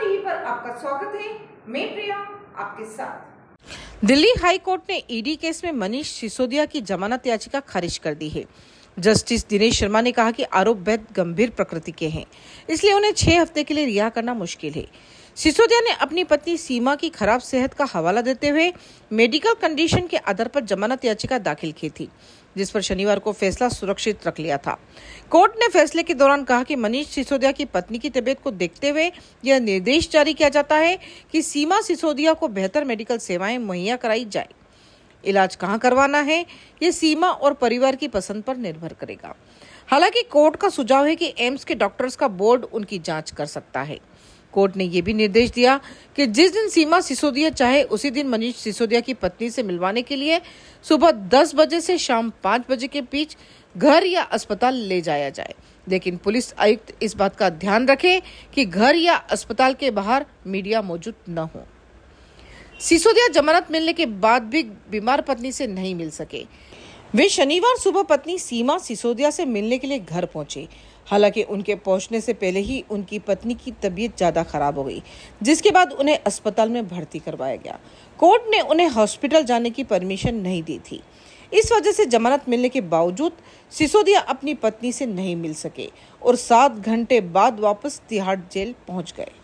TV पर आपका स्वागत है मैं प्रिया आपके साथ दिल्ली हाई कोर्ट ने ईडी e केस में मनीष सिसोदिया की जमानत याचिका खारिज कर दी है जस्टिस दिनेश शर्मा ने कहा कि आरोप वैध गंभीर प्रकृति के हैं इसलिए उन्हें छह हफ्ते के लिए रिहा करना मुश्किल है सिसोदिया ने अपनी पत्नी सीमा की खराब सेहत का हवाला देते हुए मेडिकल कंडीशन के आधार पर जमानत याचिका दाखिल की थी जिस पर शनिवार को फैसला सुरक्षित रख लिया था कोर्ट ने फैसले के दौरान कहा कि मनीष सिसोदिया की पत्नी की तबीयत को देखते हुए यह निर्देश जारी किया जाता है कि सीमा सिसोदिया को बेहतर मेडिकल सेवाएं मुहैया कराई जाए इलाज कहाँ करवाना है ये सीमा और परिवार की पसंद पर निर्भर करेगा हालांकि कोर्ट का सुझाव है कि एम्स के डॉक्टर्स का बोर्ड उनकी जांच कर सकता है कोर्ट ने यह भी निर्देश दिया कि जिस दिन सीमा सिसोदिया चाहे उसी दिन मनीष सिसोदिया की पत्नी से मिलवाने के लिए सुबह 10 बजे से शाम 5 बजे के बीच घर या अस्पताल ले जाया जाए लेकिन पुलिस आयुक्त इस बात का ध्यान रखे कि घर या अस्पताल के बाहर मीडिया मौजूद न हो सिसोदिया जमानत मिलने के बाद भी बीमार पत्नी से नहीं मिल सके वे शनिवार सुबह पत्नी सीमा सिसोदिया से मिलने के लिए घर पहुंचे हालांकि उनके पहुंचने से पहले ही उनकी पत्नी की तबीयत ज़्यादा ख़राब हो गई जिसके बाद उन्हें अस्पताल में भर्ती करवाया गया कोर्ट ने उन्हें हॉस्पिटल जाने की परमिशन नहीं दी थी इस वजह से जमानत मिलने के बावजूद सिसोदिया अपनी पत्नी से नहीं मिल सके और सात घंटे बाद वापस तिहाड़ जेल पहुंच गए